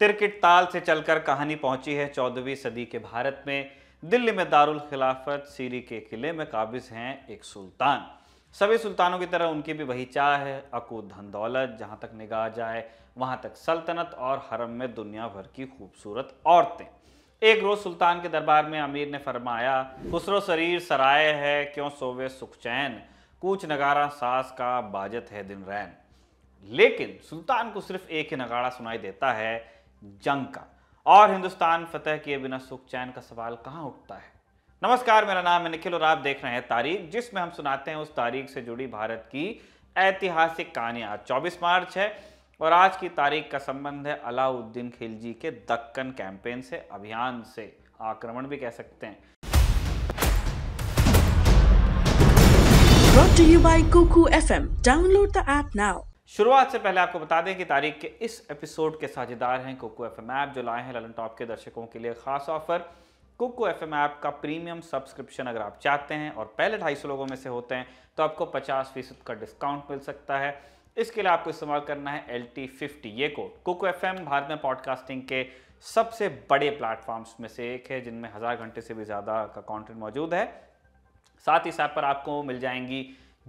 तिरकिट ताल से चलकर कहानी पहुंची है चौदहवीं सदी के भारत में दिल्ली में दारुल खिलाफत सीरी के किले में काबिज हैं एक सुल्तान सभी सुल्तानों की तरह उनकी भी वही चाह है अकूत धन दौलत जहाँ तक निगाह जाए वहाँ तक सल्तनत और हरम में दुनिया भर की खूबसूरत औरतें एक रोज सुल्तान के दरबार में अमीर ने फरमाया खुसरो शरीर सराय है क्यों सोवे सुख चैन कूच नगारा सास का बाजत है दिन रैन लेकिन सुल्तान को सिर्फ एक ही नगाड़ा सुनाई देता है जंग का और हिंदुस्तान फतेह किए बिना सुख चैन का सवाल कहाँ उठता है नमस्कार मेरा नाम है निखिल और आप देख रहे हैं तारीख जिसमें हम सुनाते हैं उस तारीख से जुड़ी भारत की ऐतिहासिक कहानियां आज चौबीस मार्च है और आज की तारीख का संबंध है अलाउद्दीन खिलजी के दक्कन कैंपेन से अभियान से आक्रमण भी कह सकते हैं Brought to you by Cuckoo FM. Download the app now. शुरुआत से पहले आपको बता दें कि तारीख के इस एपिसोड के साझेदार हैं कुकू एफ एम ऐप जो लाए हैं ललन टॉप के दर्शकों के लिए खास offer Kuku F M app का प्रीमियम सब्सक्रिप्शन अगर आप चाहते हैं और पहले ढाई सौ लोगों में से होते हैं तो आपको पचास फीसद का डिस्काउंट मिल सकता है इसके लिए आपको इस्तेमाल करना है एल टी फिफ्टी ये code Kuku F M Bharat में पॉडकास्टिंग के सबसे बड़े प्लेटफॉर्म्स में से एक है जिनमें हज़ार घंटे से भी ज़्यादा का कॉन्टेंट मौजूद है साथ ही साथ पर आपको मिल जाएंगी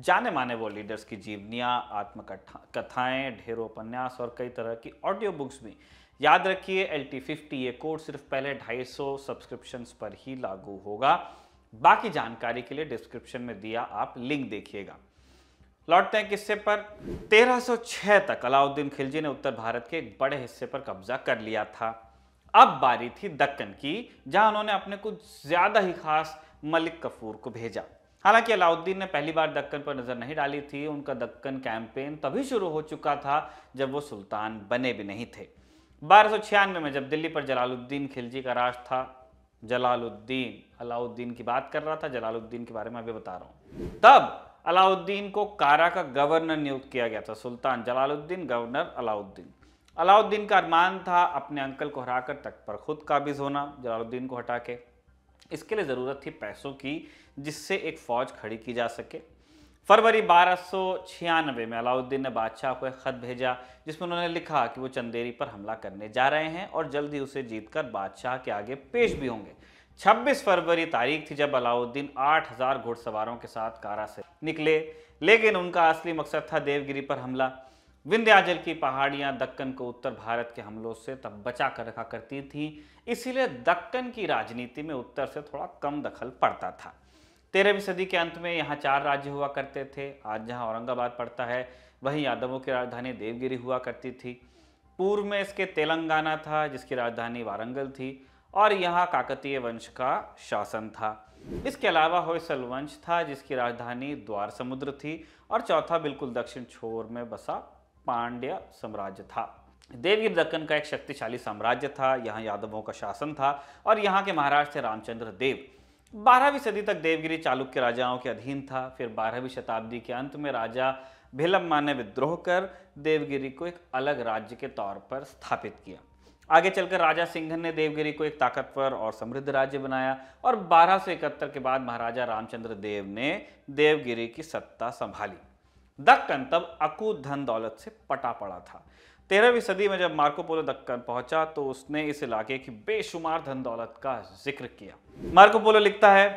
जाने माने वो लीडर्स की जीवनियाँ आत्मकथाएँ ढेरों उपन्यास और कई तरह की ऑडियो बुक्स भी याद रखिए एल टी फिफ्टी ये कोड सिर्फ पहले 250 सब्सक्रिप्शन पर ही लागू होगा बाकी जानकारी के लिए डिस्क्रिप्शन में दिया आप लिंक देखिएगा लौटते हैं किस्से पर 1306 तक अलाउद्दीन खिलजी ने उत्तर भारत के एक बड़े हिस्से पर कब्जा कर लिया था अब बारी थी दक्कन की जहां उन्होंने अपने कुछ ज्यादा ही खास मलिक कफूर को भेजा हालांकि अलाउद्दीन ने पहली बार दक्कन पर नज़र नहीं डाली थी उनका दक्कन कैंपेन तभी शुरू हो चुका था जब वो सुल्तान बने भी नहीं थे बारह में जब दिल्ली पर जलालुद्दीन खिलजी का राज था जलालुद्दीन अलाउद्दीन की बात कर रहा था जलालुद्दीन के बारे में अभी बता रहा हूँ तब अलाउद्दीन को कारा का गवर्नर नियुक्त किया गया था सुल्तान जलालुद्दीन गवर्नर अलाउद्दीन अलाउद्दीन का अरमान था अपने अंकल को हराकर तख्त पर खुद काबिज होना जलालुद्दीन को हटा के इसके लिए ज़रूरत थी पैसों की जिससे एक फ़ौज खड़ी की जा सके फरवरी बारह में अलाउद्दीन ने बादशाह को एक ख़त भेजा जिसमें उन्होंने लिखा कि वो चंदेरी पर हमला करने जा रहे हैं और जल्द ही उसे जीतकर बादशाह के आगे पेश भी होंगे 26 फरवरी तारीख थी जब अलाउद्दीन 8000 घुड़सवारों के साथ कारा से निकले लेकिन उनका असली मकसद था देवगिरी पर हमला विंध्याचल की पहाड़ियां दक्कन को उत्तर भारत के हमलों से तब बचा कर रखा करती थी इसीलिए दक्कन की राजनीति में उत्तर से थोड़ा कम दखल पड़ता था तेरहवीं सदी के अंत में यहाँ चार राज्य हुआ करते थे आज जहाँ औरंगाबाद पड़ता है वहीं यादवों की राजधानी देवगिरी हुआ करती थी पूर्व में इसके तेलंगाना था जिसकी राजधानी वारंगल थी और यहाँ काकतीय वंश का शासन था इसके अलावा होयसल वंश था जिसकी राजधानी द्वार समुद्र थी और चौथा बिल्कुल दक्षिण छोर में बसा पांड्य साम्राज्य था देवगिर दक्कन का एक शक्तिशाली साम्राज्य था यहाँ यादवों का शासन था और यहाँ के महाराज थे रामचंद्र देव बारहवीं सदी तक देवगिरी चालुक्य राजाओं के अधीन था फिर बारहवीं शताब्दी के अंत में राजा भिलम्मा ने विद्रोह कर देवगिरी को एक अलग राज्य के तौर पर स्थापित किया आगे चलकर राजा सिंघन ने देवगिरी को एक ताकतवर और समृद्ध राज्य बनाया और बारह के बाद महाराजा रामचंद्र देव ने देवगिरी की सत्ता संभाली दक्कन तब अकूत धन दौलत से पटा पड़ा था तेरहवीं सदी में जब मार्कोपोलो दक्कन पहुंचा तो उसने इस इलाके की बेशुमार धन दौलत का जिक्र किया मार्कोपोलो लिखता है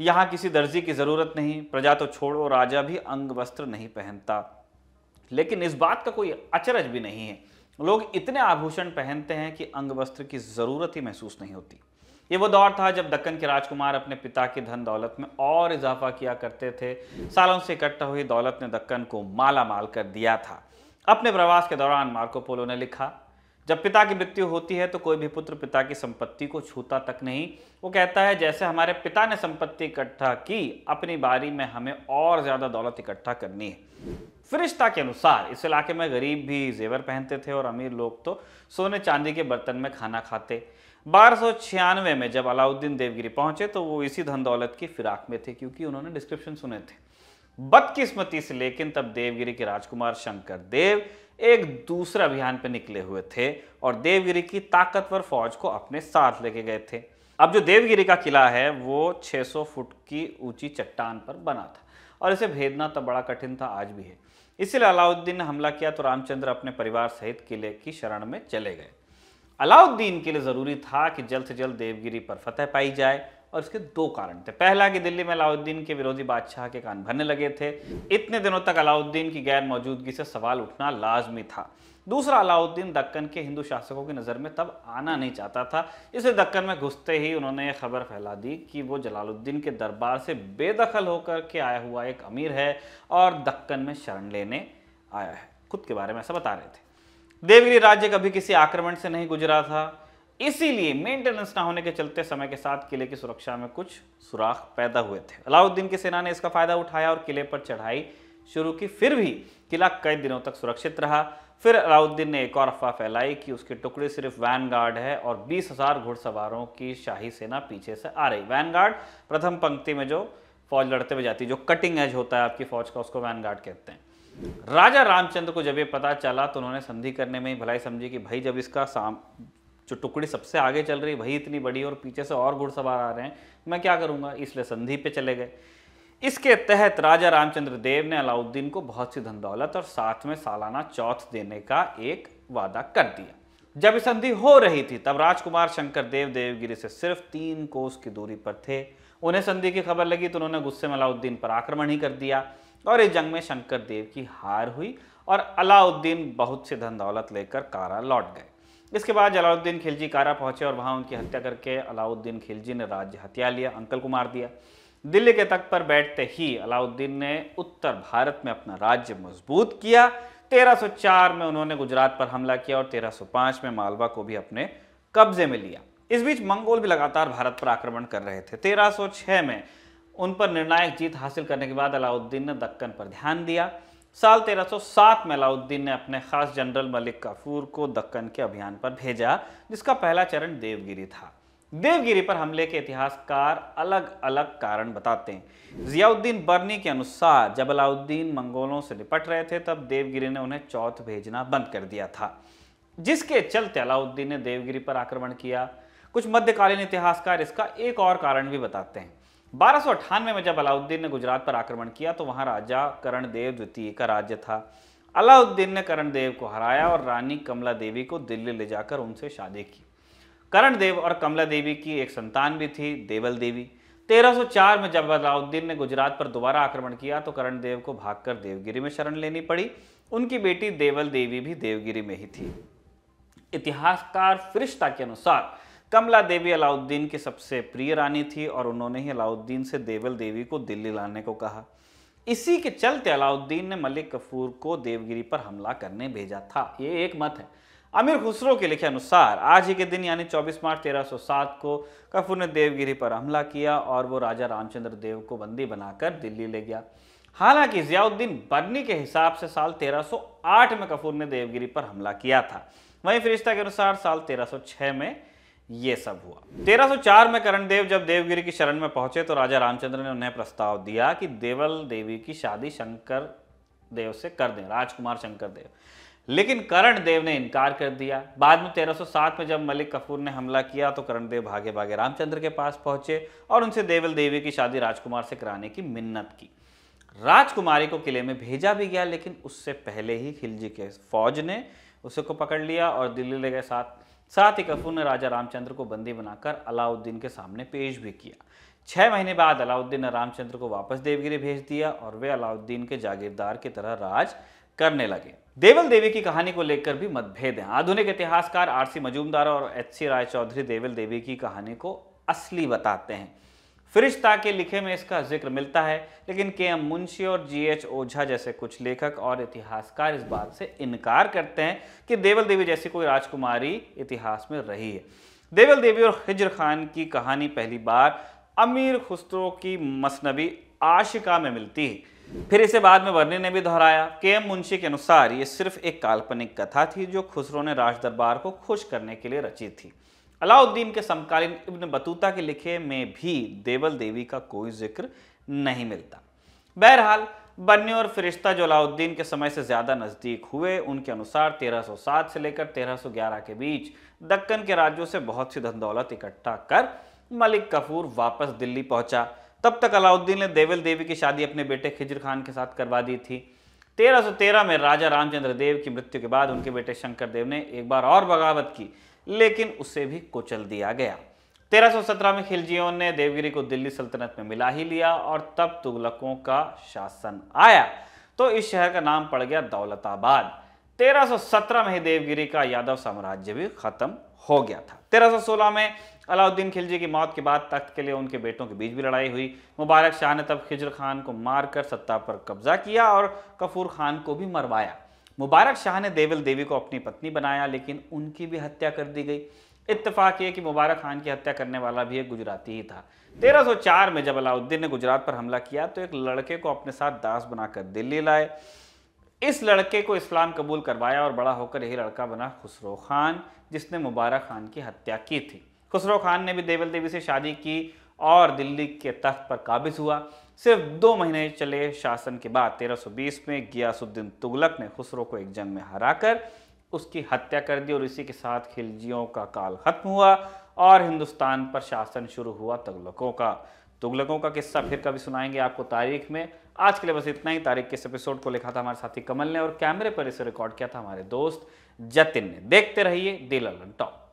यहाँ किसी दर्जी की जरूरत नहीं प्रजा तो छोड़ो राजा भी अंग वस्त्र नहीं पहनता लेकिन इस बात का कोई अचरज भी नहीं है लोग इतने आभूषण पहनते हैं कि अंग वस्त्र की जरूरत ही महसूस नहीं होती ये वो दौर था जब दक्कन के राजकुमार अपने पिता की धन दौलत में और इजाफा किया करते थे सालों से इकट्ठा हुई दौलत ने दक्कन को माला माल कर दिया था अपने प्रवास के दौरान मार्कोपोलो ने लिखा जब पिता की मृत्यु होती है तो कोई भी पुत्र पिता की संपत्ति को छूता तक नहीं वो कहता है जैसे हमारे पिता ने संपत्ति इकट्ठा की अपनी बारी में हमें और ज़्यादा दौलत इकट्ठा करनी है फिरिश्ता के अनुसार इस इलाके में गरीब भी जेवर पहनते थे और अमीर लोग तो सोने चांदी के बर्तन में खाना खाते बारह में जब अलाउद्दीन देवगिरी पहुंचे तो वो इसी धन दौलत की फिराक में थे क्योंकि उन्होंने डिस्क्रिप्शन सुने थे बदकिस्मती से लेकिन तब देवगिरी के राजकुमार शंकर देव एक दूसरे अभियान पर निकले हुए थे और देवगिरी की ताकतवर फौज को अपने साथ लेके गए थे अब जो देवगिरी का किला है वो 600 फुट की ऊंची चट्टान पर बना था और इसे भेदना तब बड़ा कठिन था आज भी है इसीलिए अलाउद्दीन ने हमला किया तो रामचंद्र अपने परिवार सहित किले की शरण में चले गए अलाउद्दीन के लिए ज़रूरी था कि जल्द से जल्द देवगिरी पर फतह पाई जाए और इसके दो कारण थे पहला कि दिल्ली में अलाउद्दीन के विरोधी बादशाह के कान भरने लगे थे इतने दिनों तक अलाउद्दीन की गैर मौजूदगी से सवाल उठना लाजमी था दूसरा अलाउद्दीन दक्कन के हिंदू शासकों की नज़र में तब आना नहीं चाहता था इसे दक्कन में घुसते ही उन्होंने ये खबर फैला दी कि वो जलालुद्दीन के दरबार से बेदखल होकर के आया हुआ एक अमीर है और दक्कन में शरण लेने आया है खुद के बारे में ऐसा बता रहे थे देवगिरी राज्य कभी किसी आक्रमण से नहीं गुजरा था इसीलिए मेंटेनेंस ना होने के चलते समय के साथ किले की सुरक्षा में कुछ सुराख पैदा हुए थे अलाउद्दीन की सेना ने इसका फायदा उठाया और किले पर चढ़ाई शुरू की फिर भी किला कई दिनों तक सुरक्षित रहा फिर अलाउद्दीन ने एक और अफवाह फैलाई कि उसके टुकड़े सिर्फ वैन गार्ड है और बीस हजार घुड़सवारों की शाही सेना पीछे से आ रही वैन गार्ड प्रथम पंक्ति में जो फौज लड़ते हुए जाती है जो कटिंग एज होता है आपकी फौज का उसको वैन गार्ड कहते हैं राजा रामचंद्र को जब ये पता चला तो उन्होंने संधि करने में ही भलाई समझी कि भाई जब इसका साम जो टुकड़ी सबसे आगे चल रही वही इतनी बड़ी और पीछे से और घुड़सवार आ रहे हैं मैं क्या करूँगा इसलिए संधि पे चले गए इसके तहत राजा रामचंद्र देव ने अलाउद्दीन को बहुत सी धन दौलत और साथ में सालाना चौथ देने का एक वादा कर दिया जब संधि हो रही थी तब राजकुमार शंकर देव देवगिरी से सिर्फ तीन कोस की दूरी पर थे उन्हें संधि की खबर लगी तो उन्होंने गुस्से में अलाउद्दीन पर आक्रमण ही कर दिया और इस जंग में शंकर देव की हार हुई और अलाउद्दीन बहुत से धन दौलत लेकर कारा लौट गए इसके बाद जलाउद्दीन खिलजी कारा पहुंचे और वहां उनकी हत्या करके अलाउद्दीन खिलजी ने राज्य हत्या लिया अंकल को मार दिया दिल्ली के तख्त पर बैठते ही अलाउद्दीन ने उत्तर भारत में अपना राज्य मजबूत किया 1304 में उन्होंने गुजरात पर हमला किया और 1305 में मालवा को भी अपने कब्जे में लिया इस बीच मंगोल भी लगातार भारत पर आक्रमण कर रहे थे तेरह में उन पर निर्णायक जीत हासिल करने के बाद अलाउद्दीन ने दक्कन पर ध्यान दिया साल 1307 में अलाउद्दीन ने अपने खास जनरल मलिक काफूर को दक्कन के अभियान पर भेजा जिसका पहला चरण देवगिरी था देवगिरी पर हमले के इतिहासकार अलग अलग कारण बताते हैं जियाउद्दीन बर्नी के अनुसार जब अलाउद्दीन मंगोलों से निपट रहे थे तब देवगिरी ने उन्हें चौथ भेजना बंद कर दिया था जिसके चलते अलाउद्दीन ने देवगिरी पर आक्रमण किया कुछ मध्यकालीन इतिहासकार इसका एक और कारण भी बताते हैं बारह में जब अलाउद्दीन ने गुजरात पर आक्रमण किया तो वहां राजा करण देव द्वितीय का राज्य था अलाउद्दीन ने करण देव को हराया और रानी कमला देवी को दिल्ली ले जाकर उनसे शादी की करण देव और कमला देवी की एक संतान भी थी देवल देवी 1304 में जब अलाउद्दीन ने गुजरात पर दोबारा आक्रमण किया तो करण देव को भागकर देवगिरी में शरण लेनी पड़ी उनकी बेटी देवल देवी भी देवगिरी में ही थी इतिहासकार फिरिश्ता के अनुसार कमला देवी अलाउद्दीन की सबसे प्रिय रानी थी और उन्होंने ही अलाउद्दीन से देवल देवी को दिल्ली लाने को कहा इसी के चलते अलाउद्दीन ने मलिक कफूर को देवगिरी पर हमला करने भेजा था ये एक मत है अमीर खुसरो के लिखे अनुसार आज ही के दिन यानी 24 मार्च 1307 को कफूर ने देवगिरी पर हमला किया और वो राजा रामचंद्र देव को बंदी बनाकर दिल्ली ले गया हालांकि जियाउद्दीन बर्नी के हिसाब से साल 1308 में कफूर ने देवगिरी पर हमला किया था वहीं फिरिश्ता के अनुसार साल 1306 में ये सब हुआ 1304 में करण देव जब देवगिरी की शरण में पहुंचे तो राजा रामचंद्र ने उन्हें प्रस्ताव दिया कि देवल देवी की शादी शंकर देव से कर दें राजकुमार शंकर देव लेकिन करण देव ने इनकार कर दिया बाद में 1307 में जब मलिक कपूर ने हमला किया तो करण देव भागे भागे रामचंद्र के पास पहुंचे और उनसे देवल देवी की शादी राजकुमार से कराने की मिन्नत की राजकुमारी को किले में भेजा भी गया लेकिन उससे पहले ही खिलजी के फौज ने उसे को पकड़ लिया और दिल्ली ले गए साथ साथ ही कफूर ने राजा रामचंद्र को बंदी बनाकर अलाउद्दीन के सामने पेश भी किया छः महीने बाद अलाउद्दीन ने रामचंद्र को वापस देवगिरी भेज दिया और वे अलाउद्दीन के जागीरदार की तरह राज करने लगे देवल देवी की कहानी को लेकर भी मतभेद हैं आधुनिक इतिहासकार आरसी मजूमदार और एच सी राय चौधरी देवल देवी की कहानी को असली बताते हैं फिरिश्ता के लिखे में इसका जिक्र मिलता है लेकिन के एम मुंशी और जी एच ओझा जैसे कुछ लेखक और इतिहासकार इस बात से इनकार करते हैं कि देवल देवी जैसी कोई राजकुमारी इतिहास में रही है देवल देवी और हिजर खान की कहानी पहली बार अमीर खुसरो की मसनबी आशिका में मिलती है फिर इसे बाद में वर्णी ने भी दोहराया के एम मुंशी के अनुसार ये सिर्फ एक काल्पनिक कथा थी जो खुसरो ने राज दरबार को खुश करने के लिए रची थी अलाउद्दीन के समकालीन इब्न बतूता के लिखे में भी देवल देवी का कोई जिक्र नहीं मिलता बहरहाल बन्ने और फिरिश्ता जो अलाउद्दीन के समय से ज़्यादा नज़दीक हुए उनके अनुसार 1307 से लेकर 1311 के बीच दक्कन के राज्यों से बहुत सी धन दौलत इकट्ठा कर मलिक कफूर वापस दिल्ली पहुंचा तब तक अलाउद्दीन ने देवल देवी की शादी अपने बेटे खिजर खान के साथ करवा दी थी 1313 में राजा रामचंद्र देव की मृत्यु के बाद उनके बेटे शंकर देव ने एक बार और बगावत की लेकिन उसे भी कुचल दिया गया 1317 में खिलजियों ने देवगिरी को दिल्ली सल्तनत में मिला ही लिया और तब तुगलकों का शासन आया तो इस शहर का नाम पड़ गया दौलताबाद 1317 में ही देवगिरी का यादव साम्राज्य भी खत्म हो गया था 1316 में अलाउद्दीन खिलजी की मौत के बाद तख्त के लिए उनके बेटों के बीच भी लड़ाई हुई मुबारक शाह ने तब खिजर खान को मारकर सत्ता पर कब्जा किया और कफूर खान को भी मरवाया मुबारक शाह ने देवल देवी को अपनी पत्नी बनाया लेकिन उनकी भी हत्या कर दी गई इतफाक ये कि मुबारक खान की हत्या करने वाला भी एक गुजराती ही था 1304 में जब अलाउद्दीन ने गुजरात पर हमला किया तो एक लड़के को अपने साथ दास बनाकर दिल्ली लाए इस लड़के को इस्लाम कबूल करवाया और बड़ा होकर यही लड़का बना खुसरो खान जिसने मुबारक खान की हत्या की थी खुसरो खान ने भी देवल देवी से शादी की और दिल्ली के तख्त पर काबिज हुआ सिर्फ दो महीने चले शासन के बाद 1320 में गियासुद्दीन तुगलक ने खुसरो को एक जंग में हराकर उसकी हत्या कर दी और इसी के साथ खिलजियों का काल खत्म हुआ और हिंदुस्तान पर शासन शुरू हुआ तुगलकों का तुगलकों का किस्सा फिर कभी सुनाएंगे आपको तारीख में आज के लिए बस इतना ही तारीख के इस एपिसोड को लिखा था हमारे साथी कमल ने और कैमरे पर इसे रिकॉर्ड किया था हमारे दोस्त जतिन ने देखते रहिए दिल टॉप